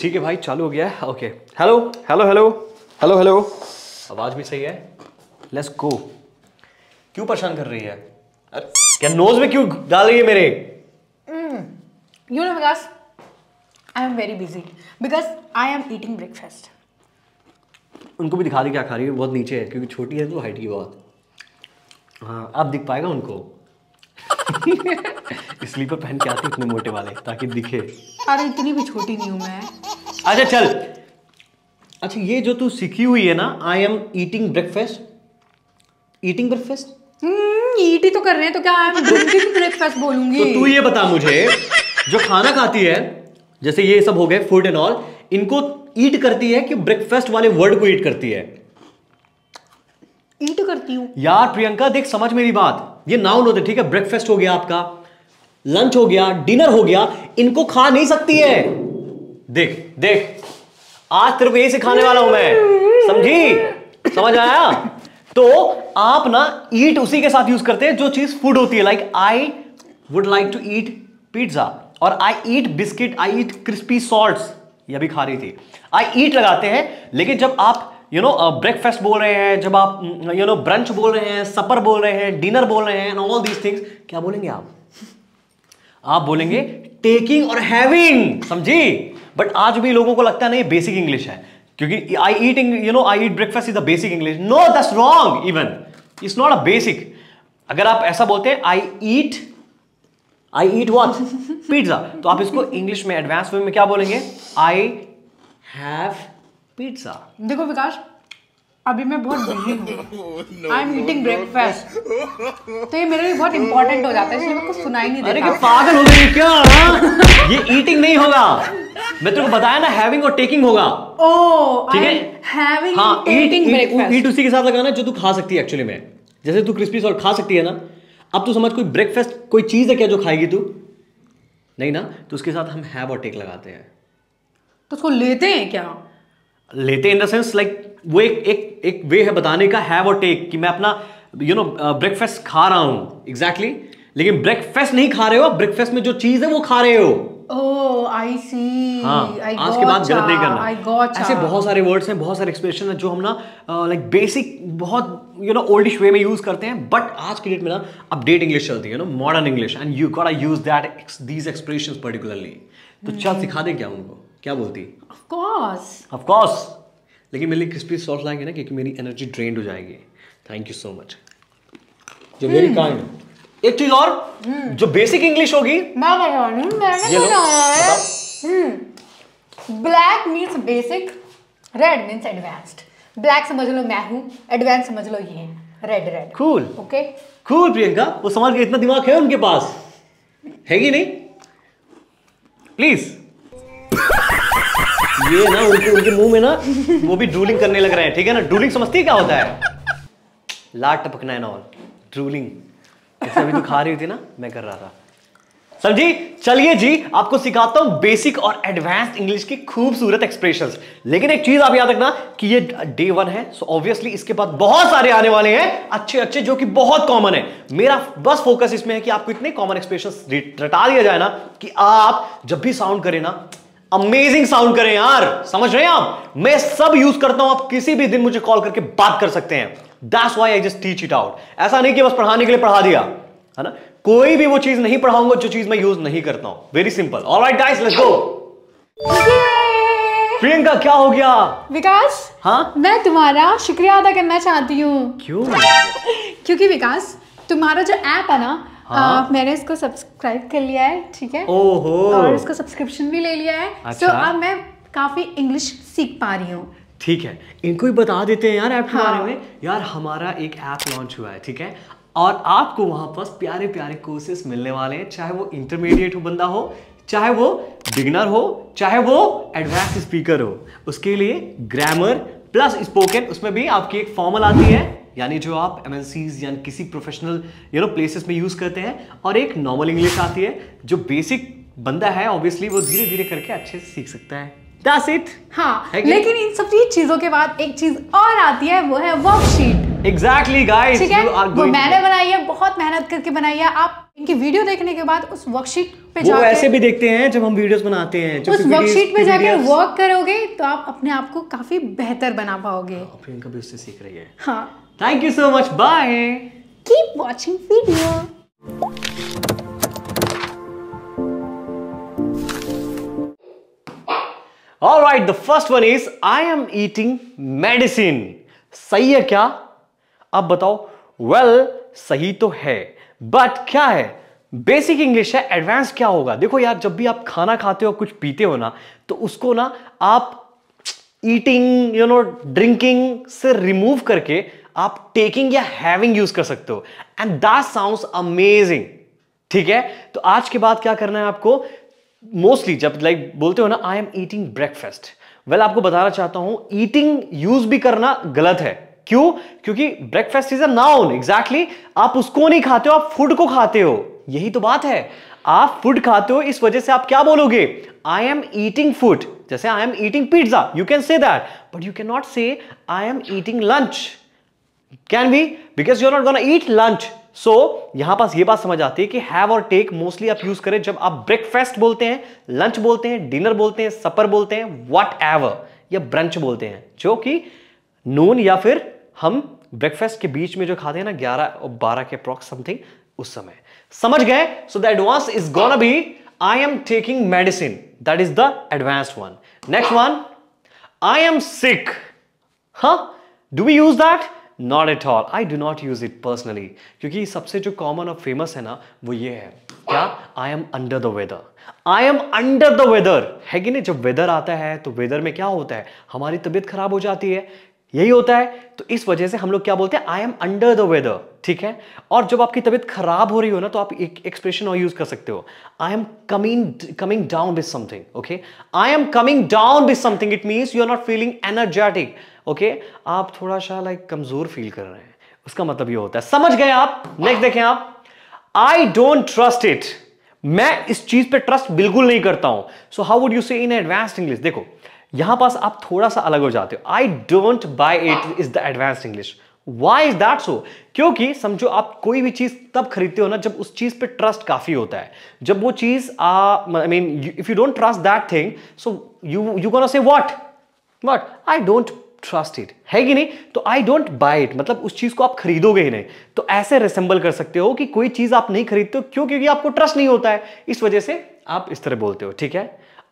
ठीक है भाई चालू हो गया है okay hello hello hello hello hello आवाज़ भी सही है लेट्स गो क्यों परेशान कर रही है अरे क्या नोज में क्यों डाल रही है मेरे you know Vikas I am very busy because I am eating breakfast उनको भी दिखा दे क्या खा रही है बहुत नीचे है क्योंकि छोटी है तो हाइट की बहुत हाँ आप दिख पाएगा उनको स्लीपर पहन के आते इतने मोटे वाले ताकि दिखे अरे इतनी भी छोटी नहीं हूं मैं अच्छा चल अच्छा ये जो तू सीखी हुई है ना I am eating breakfast eating breakfast eat ही तो कर रहे हैं तो क्या आई एम ब्रेकफास्ट बोलूंगी तो तू ये बता मुझे जो खाना खाती है जैसे ये सब हो गए फूड एंड ऑल इनको ईट करती है कि ब्रेकफास्ट वाले वर्ड को ईट करती है ईट करती हूँ यार प्रियंका देख समझ मेरी बात ये नाउन होते ठीक है ब्रेकफास्ट हो गया आपका लंच हो गया डिनर हो गया इनको खा नहीं सकती है देख देख आज तेरे को यही सिखाने वाला हूं मैं समझी समझ आया तो आप ना ईट उसी के साथ यूज करते हैं जो चीज फूड होती है like I would like to eat pizza और I eat biscuit I eat crispy salt ये भी खा रही थी आई ईट लगाते हैं लेकिन जब आप यू नो ब्रेकफास्ट बोल रहे हैं जब आप यू नो ब्रंच बोल रहे हैं सपर बोल रहे हैं डिनर बोल रहे हैं ऑल दीज थिंग्स क्या बोलेंगे आप आप बोलेंगे टेकिंग और हैविंग समझी बट आज भी लोगों को लगता है नहीं बेसिक इंग्लिश है क्योंकि I eat you know I eat breakfast is the basic English no this wrong even it's not a basic अगर आप ऐसा बोलते हैं आई ईट आई ईट वॉट पिज्जा तो आप इसको इंग्लिश में एडवांस में क्या बोलेंगे आई हैव पिज्जा देखो विकास अभी मैं बहुत बिजी हूँ आई एम ईटिंग ब्रेकफास्ट तो ये मेरे लिए बहुत इंपॉर्टेंट हो जाता है इसलिए मेरे को सुनाई नहीं देता अरे पागल हो गई क्या हाँ? ये ईटिंग नहीं होगा मैं तेरे को बताया ना हैविंग और टेकिंग होगा ओह oh, ठीक है हैविंग हाँ ईटिंग ब्रेकफास्ट ईट उसी के साथ लगाना जो तू खा सकती है एक्चुअली में जैसे तू क्रिस्पी सॉल्ट खा सकती है ना अब तू समझ कोई ब्रेकफास्ट कोई चीज़ है क्या जो खाएगी तू नहीं ना तो उसके साथ हम हैव और टेक लगाते हैं तो उसको लेते हैं क्या लेते इन द सेंस लाइक वो एक एक एक वे है बताने का हैव और टेक कि मैं अपना यू नो ब्रेकफास्ट खा रहा हूं एग्जैक्टली exactly. लेकिन ब्रेकफास्ट नहीं खा रहे हो ब्रेकफास्ट में जो चीज है वो खा रहे हो oh, हाँ, आज के बाद गलत नहीं करना ऐसे बहुत सारे वर्ड्स हैं बहुत सारे एक्सप्रेशन हैं जो हम ना लाइक uh, बेसिक बहुत यू नो ओल्डिश वे में यूज करते हैं बट आज के डेट में ना अपडेट इंग्लिश चलती है no modern English and you got I use that these expression particularly तो चल हम्म। सिखा दें क्या उनको क्या बोलती ऑफ कोर्स ऑफ कोर्स लेकिन मेरे लिए क्रिस्पी सॉस लाएंगे ना क्योंकि मेरी एनर्जी ड्रेंड हो जाएगी थैंक यू सो मच जो वेरी hmm. काइंड एक चीज और hmm. जो बेसिक इंग्लिश होगी black means basic red means advanced black समझ लो मैं हूँ एडवांस समझ लो ये red red cool okay cool Priyanka वो समझ के इतना दिमाग है उनके पास है कि नहीं प्लीज ये ना उनके उनके मुंह में ना वो भी ड्रूलिंग करने लग रहे हैं ठीक है ना ड्रूलिंग समझती क्या होता है लाट टपकना है ना और ड्रूलिंग जैसे अभी तो खा रही थी ना मैं कर रहा था समझी चलिए जी आपको सिखाता हूं बेसिक और एडवांस इंग्लिश की खूबसूरत एक्सप्रेशंस लेकिन एक चीज आप याद रखना कि ये डे वन है सो ऑब्वियसली इसके बाद बहुत सारे आने वाले हैं अच्छे अच्छे जो कि बहुत कॉमन है मेरा बस फोकस इसमें है कि आपको इतने कॉमन एक्सप्रेशन रटा दिया जाए ना कि आप जब भी साउंड करें ना अमेजिंग साउंड करें यार समझ रहे हैं आप मैं सब यूज करता हूं आप किसी भी दिन मुझे कॉल करके बात कर सकते हैं that's why I just teach it out ऐसा नहीं कि बस पढ़ाने के लिए पढ़ा दिया है ना कोई भी वो चीज नहीं पढ़ाऊंगा जो चीज मैं यूज नहीं करता हूं very simple all right guys let's go Priyanka क्या हो गया विकास हाँ मैं तुम्हारा शुक्रिया अदा करना चाहती हूँ क्यों क्योंकि विकास तुम्हारा जो ऐप है ना हाँ? आ, मैंने इसको सब्सक्राइब कर लिया है ठीक है ओहो और इसको सब्सक्रिप्शन भी ले लिया है तो अच्छा? so, अब मैं काफी इंग्लिश सीख पा रही हूँ ठीक है इनको ही बता देते हैं यार ऐप के बारे हाँ। में यार हमारा एक ऐप लॉन्च हुआ है ठीक है और आपको वहां पर प्यारे प्यारे कोर्सेस मिलने वाले हैं चाहे वो इंटरमीडिएट हो बंदा हो चाहे वो बिगनर हो चाहे वो एडवांस स्पीकर हो उसके लिए ग्रामर प्लस स्पोकन उसमें भी आपकी एक फॉर्मल आती है यानी जो आप एम या किसी प्रोफेशनल यू नो प्लेसेस में यूज़ करते हैं और एक नॉर्मल इंग्लिश आती है जो बेसिक बंदा है ऑब्वियसली वो धीरे धीरे करके अच्छे से सीख सकता है That's it. हाँ, okay. लेकिन इन सब चीजों के बाद एक चीज और आती है वो है वर्कशीट एग्जैक्टली गाइस ठीक है वो मैंने बनाई है बहुत मेहनत करके बनाई है आप इनकी वीडियो देखने के बाद उस वर्कशीट पे जाकर ऐसे भी देखते हैं जब हम वीडियोस बनाते हैं उस वर्कशीट पे जाकर वर्क करोगे तो आप अपने आप को काफी बेहतर बना पाओगे प्रियंका हाँ, भी उससे सीख रही है हाँ Thank you so much. Bye. Keep watching video. All right, the first one is I am eating medicine. सही है क्या अब बताओ well सही तो है but क्या है बेसिक इंग्लिश है एडवांस क्या होगा देखो यार जब भी आप खाना खाते हो कुछ पीते हो ना तो उसको ना आप ईटिंग यू नो ड्रिंकिंग से रिमूव करके आप टेकिंग या हैविंग यूज कर सकते हो एंड दैट साउंड अमेजिंग ठीक है तो आज के बाद क्या करना है आपको मोस्टली जब लाइक like, बोलते हो ना I am eating breakfast well आपको बताना चाहता हूं ईटिंग यूज भी करना गलत है क्यों क्योंकि breakfast is a noun exactly आप उसको नहीं खाते हो आप फूड को खाते हो यही तो बात है आप फूड खाते हो इस वजह से आप क्या बोलोगे आई एम ईटिंग फूड जैसे I am eating pizza you can say that but you can not say I am eating lunch can be because you are not gonna eat lunch so यहां पास ये बात समझ आती है कि हैव और टेक मोस्टली आप यूज करें जब आप ब्रेकफास्ट बोलते हैं लंच बोलते हैं डिनर बोलते हैं सपर बोलते हैं वट एवर या ब्रंच बोलते हैं जो कि नून या फिर हम ब्रेकफास्ट के बीच में जो खाते हैं ना ग्यारह और बारह के अप्रॉक्स समथिंग उस समय समझ गए so the advance is gonna be I am taking medicine that is the advance one next one I am sick हाँ do we use that not at all I do not use it personally क्योंकि सबसे जो common और famous है ना वो ये है क्या I am under the weather I am under the weather है कि नहीं जब वेदर आता है तो वेदर में क्या होता है हमारी तबीयत खराब हो जाती है यही होता है तो इस वजह से हम लोग क्या बोलते हैं I am under the weather ठीक है और जब आपकी तबीयत खराब हो रही हो ना तो आप एक एक्सप्रेशन और यूज कर सकते हो I am coming coming down with something okay I am coming down with something it means you are not feeling energetic okay आप थोड़ा सा लाइक कमजोर फील कर रहे हैं उसका मतलब ये होता है समझ गए आप नेक्स्ट देखें आप आई डोंट ट्रस्ट इट मैं इस चीज पे ट्रस्ट बिल्कुल नहीं करता हूं सो हाउ वुड यू से इन एडवांस्ड इंग्लिश देखो यहां पास आप थोड़ा सा अलग हो जाते हो I don't buy it is the advance English why is that so क्योंकि समझो आप कोई भी चीज तब खरीदते हो ना जब उस चीज पे ट्रस्ट काफी होता है जब वो चीज I mean if you don't trust that thing so you you gonna say what what I don't trust it है कि नहीं तो आई डोंट बाई इट मतलब उस चीज को आप खरीदोगे ही नहीं तो ऐसे रिसेंबल कर सकते हो कि कोई चीज आप नहीं खरीदते हो क्यों क्योंकि आपको ट्रस्ट नहीं होता है इस वजह से आप इस तरह बोलते हो ठीक है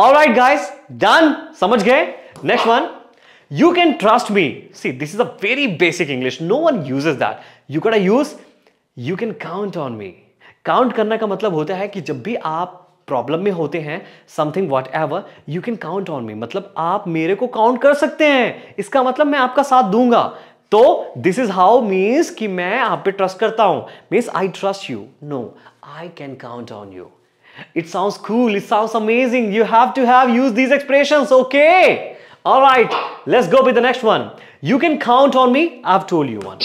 All right, guys, done. गए next Next one. You can trust me. See, this is a very basic English. No one uses that. You gotta use you can count on me. Count करने का मतलब होता है कि जब भी आप प्रॉब्लम में होते हैं something what ever you can count on me मतलब आप मेरे को काउंट कर सकते हैं इसका मतलब मैं आपका साथ दूंगा तो दिस इज हाउ मीन्स कि मैं आप पे ट्रस्ट करता हूं means I trust you know I can count on you It sounds cool. It sounds amazing. You have to have used these expressions. Okay. All right. Let's go with the next one. You can count on me. I've told you one.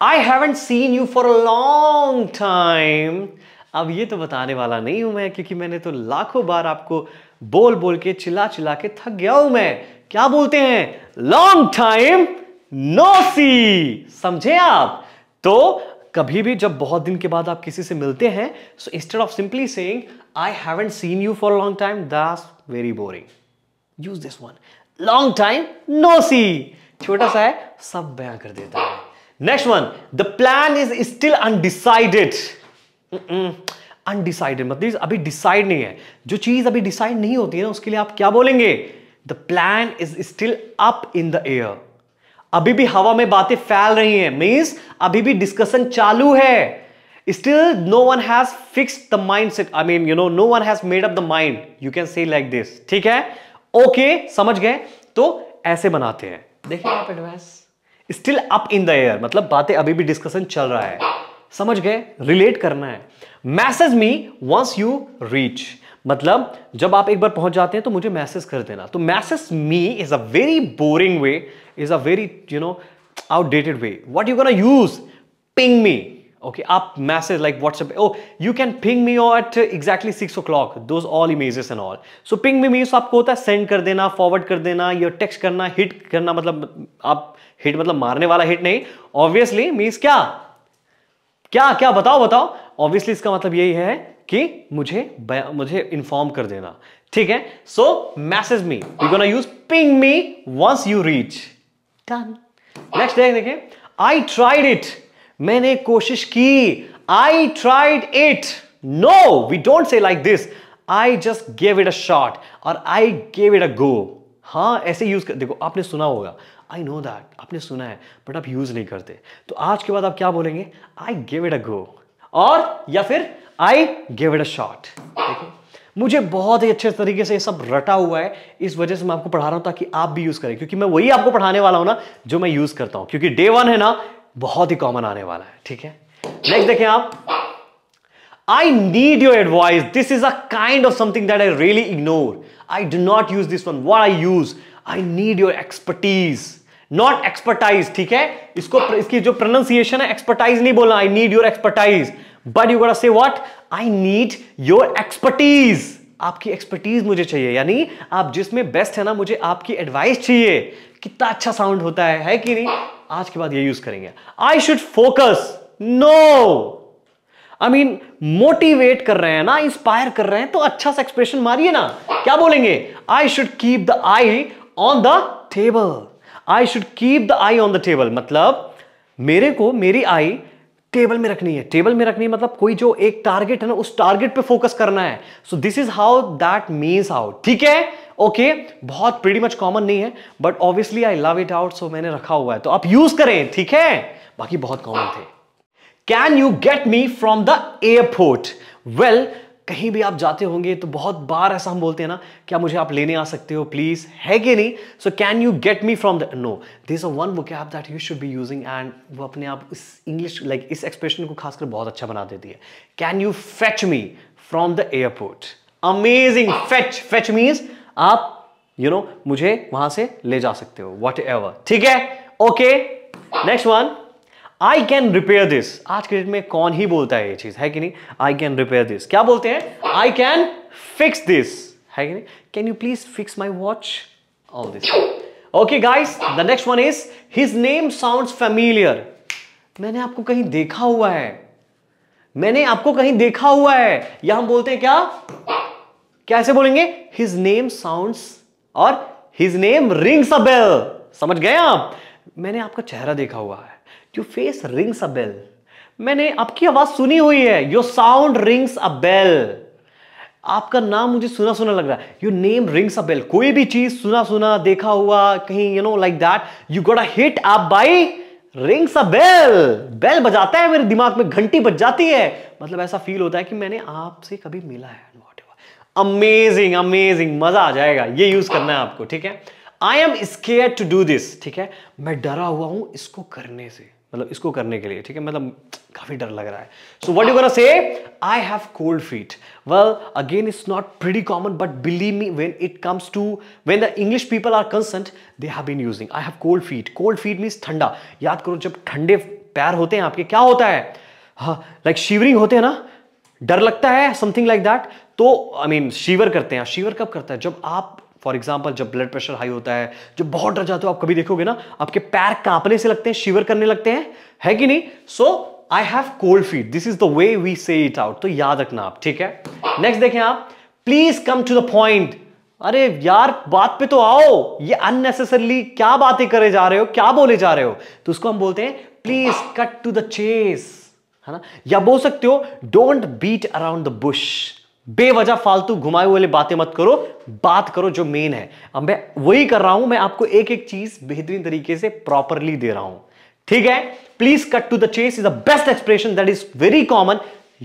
I haven't seen you for a long time. अब ये तो बताने वाला नहीं हूं मैं क्योंकि मैंने तो लाखों बार आपको बोल बोल के चिल्ला चिल्ला के थक गया हूं मैं क्या बोलते हैं लॉन्ग टाइम नो सी समझे आप तो कभी भी जब बहुत दिन के बाद आप किसी से मिलते हैं so instead of simply saying I haven't seen you for long time that's very boring use this one long time no see छोटा सा है सब बयां कर देता है next one the plan is still undecided undecided मतलब अभी डिसाइड नहीं है जो चीज अभी डिसाइड नहीं होती है ना उसके लिए आप क्या बोलेंगे the plan is still up in the air अभी भी हवा में बातें फैल रही हैं मीन्स अभी भी डिस्कशन चालू है still no one has fix the mind set I mean you know no one has made up the mind you can say like this ठीक है ओके okay, समझ गए तो ऐसे बनाते हैं देखिए आप advice still up in the air मतलब बातें अभी भी डिस्कशन चल रहा है समझ गए रिलेट करना है message me once you reach मतलब जब आप एक बार पहुंच जाते हैं तो मुझे मैसेज कर देना तो message me is a very boring way is a very you know outdated way what you can use ping me okay आप message like WhatsApp oh you can ping me or at exactly six o'clock those all images and all so ping me मीस आपको होता है send कर देना forward कर देना या टेक्स्ट करना हिट करना मतलब आप हिट मतलब मारने वाला हिट नहीं ऑब्वियसली मीस क्या क्या क्या बताओ बताओ ऑब्वियसली इसका मतलब यही है कि मुझे मुझे इन्फॉर्म कर देना ठीक है so message me you gonna use ping me once you reach done next देख देखिए आई ट्राइड इट मैंने कोशिश की I tried it no we don't say like this I just gave it a shot और I gave it अ गो हाँ ऐसे use कर देखो आपने सुना होगा आई नो दैट आपने सुना है बट आप यूज़ नहीं करते तो आज के बाद आप क्या बोलेंगे आई गेव इट अ गो और या फिर I gave it a shot मुझे बहुत ही अच्छे तरीके से ये सब रटा हुआ है इस वजह से मैं आपको पढ़ा रहा हूं ताकि आप भी यूज़ करें क्योंकि मैं वही आपको पढ़ाने वाला हूं ना जो मैं यूज़ करता हूं क्योंकि डे वन है ना बहुत ही कॉमन आने वाला है ठीक है नेक्स्ट देखें आप I need your advice this is a kind of something that I really ignore I do not use this one What I use, I need your not expertise ठीक है इसको इसकी जो प्रोनाउंसिएशन है एक्सपर्टाइज नहीं बोलना I need your expertise but you say what I need your expertise आपकी expertise मुझे चाहिए यानी आप जिसमें बेस्ट है ना मुझे आपकी एडवाइस चाहिए कितना अच्छा साउंड होता है है कि नहीं आज के बाद ये यूज करेंगे I should focus no I mean motivate कर रहे हैं ना इंस्पायर कर रहे हैं तो अच्छा सा एक्सप्रेशन मारिए ना क्या बोलेंगे I should keep the eye on the table I should keep the eye on the table मतलब मेरे को मेरी आई टेबल में रखनी है टेबल में रखनी है मतलब कोई जो एक टारगेट है ना उस टारगेट पे फोकस करना है so this is how that means how ठीक है ओके okay, बहुत प्रीडी मच कॉमन नहीं है but obviously I love it out so मैंने रखा हुआ है तो आप यूज करें ठीक है बाकी बहुत कॉमन थे can you get me from the airport well कहीं भी आप जाते होंगे तो बहुत बार ऐसा हम बोलते हैं ना क्या मुझे आप लेने आ सकते हो प्लीज़ है कि नहीं so can you get me from the no this a one vocab that you should be using and वो अपने आप इस इंग्लिश लाइक like, इस एक्सप्रेशन को खासकर बहुत अच्छा बना देती है can you fetch me from the airport amazing fetch fetch means आप यू you नो know, मुझे वहां से ले जा सकते हो वट एवर ठीक है okay next one I can repair this आज के डेट में कौन ही बोलता है ये चीज है कि नहीं आई कैन रिपेयर दिस क्या बोलते हैं आई कैन फिक्स दिस है कि नहीं can you please fix my watch all this okay guys the next one is his name sound familiar मैंने आपको कहीं देखा हुआ है मैंने आपको कहीं देखा हुआ है या हम बोलते हैं क्या कैसे बोलेंगे हिज नेम साउंड और his name rings a bell समझ गए आप मैंने आपका चेहरा देखा हुआ है you face rings a bell मैंने आपकी आवाज सुनी हुई है your sound rings a bell आपका नाम मुझे सुना सुना लग रहा है your name rings a bell कोई भी चीज सुना सुना देखा हुआ कहीं you know like that you got a hit आप by rings a bell bell बजाता है मेरे दिमाग में घंटी बज जाती है मतलब ऐसा फील होता है कि मैंने आपसे कभी मिला है अमेजिंग अमेजिंग मजा आ जाएगा ये यूज करना है आपको ठीक है I am scare to do this ठीक है मैं डरा हुआ हूं इसको करने से मतलब इसको करने के लिए ठीक है मतलब काफी डर लग रहा है सो what you say I have cold feet well again it's not pretty common but believe me when it comes to when the English people are concert they have been using I have cold feet cold feet means ठंडा याद करो जब ठंडे पैर होते हैं आपके क्या होता है लाइक हाँ, like शिवरिंग होते हैं ना डर लगता है समथिंग लाइक दैट तो आई मीन शिवर करते हैं शिवर कब करता है जब आप फॉर एग्जाम्पल जब ब्लड प्रेशर हाई होता है जो बहुत डर जाते हो आप कभी देखोगे ना आपके पैर कांपने से लगते हैं शिवर करने लगते हैं है कि नहीं so I have cold feet this is the way we say it out तो याद रखना आप ठीक है नेक्स्ट देखें आप please come to the point अरे यार बात पे तो आओ ये अननेसेसरली क्या बातें करे जा रहे हो क्या बोले जा रहे हो तो उसको हम बोलते हैं please cut to the chase है ना या बोल सकते हो don't beat around the bush बेवजह फालतू घुमाए वाली बातें मत करो बात करो जो मेन है अब मैं वही कर रहा हूं मैं आपको एक एक चीज बेहतरीन तरीके से प्रॉपरली दे रहा हूं ठीक है please cut to the chase is the best expression that is very common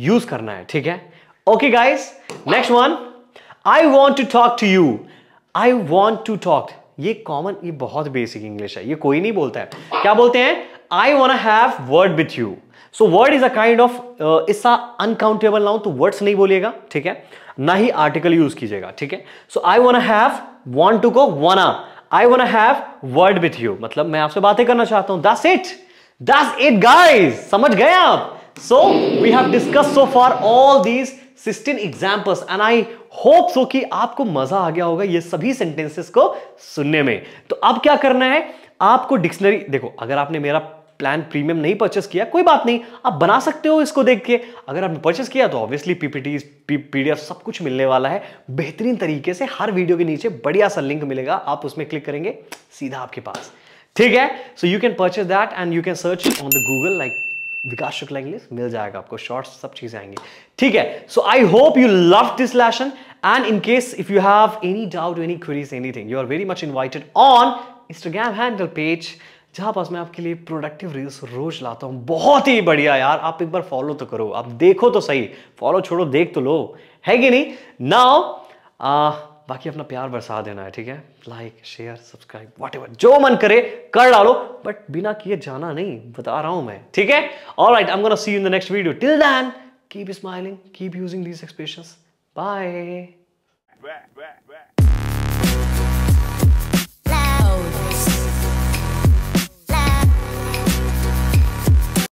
use करना है ठीक है okay guys next one I want to talk to you I want to talk ये कॉमन ये बहुत बेसिक इंग्लिश है ये कोई नहीं बोलता है क्या बोलते हैं I want have word with you so word is a kind of इसका अनकाउंटेबल नाउन तो वर्ड्स नहीं बोलिएगा ठीक है ना ही आर्टिकल यूज कीजिएगा ठीक है so I want have want to go wanna I want have word with you मतलब मैं आपसे बातें करना चाहता हूं thus it thus it guys समझ गए आप so we have discuss so for all these 16 examples and I hope so कि आपको मजा आ गया होगा ये सभी सेंटेंसेस को सुनने में तो अब क्या करना है आपको डिक्शनरी देखो अगर आपने मेरा प्लान प्रीमियम नहीं परचेस किया कोई बात नहीं आप बना सकते हो इसको देख के अगर आपने परचेस किया तो ऑब्वियसली पीपीटी पीडीएफ सब कुछ मिलने वाला है बेहतरीन तरीके से हर वीडियो के नीचे बढ़िया सा लिंक मिलेगा आप उसमें क्लिक करेंगे सीधा आपके पास ठीक है so you can purchase that and you can search on the Google like Vikas Shukla English मिल जाएगा आपको शॉर्ट्स सब चीजें आएंगी ठीक है so I hope you love this lesson and in case if you have any doubt any queries anything you are very much invited on Instagram handle page जहाँ पास मैं आपके लिए प्रोडक्टिव रील्स रोज लाता हूँ बहुत ही बढ़िया यार आप एक बार फॉलो तो करो आप देखो तो सही फॉलो छोड़ो देख तो लो है कि नहीं नाउ बाकी अपना प्यार बरसा देना है ठीक है लाइक शेयर सब्सक्राइब वॉट जो मन करे कर डालो बट बिना किए जाना नहीं बता रहा हूँ मैं ठीक है all right I am gonna see in the next video till then keep smiling keep using these expression bye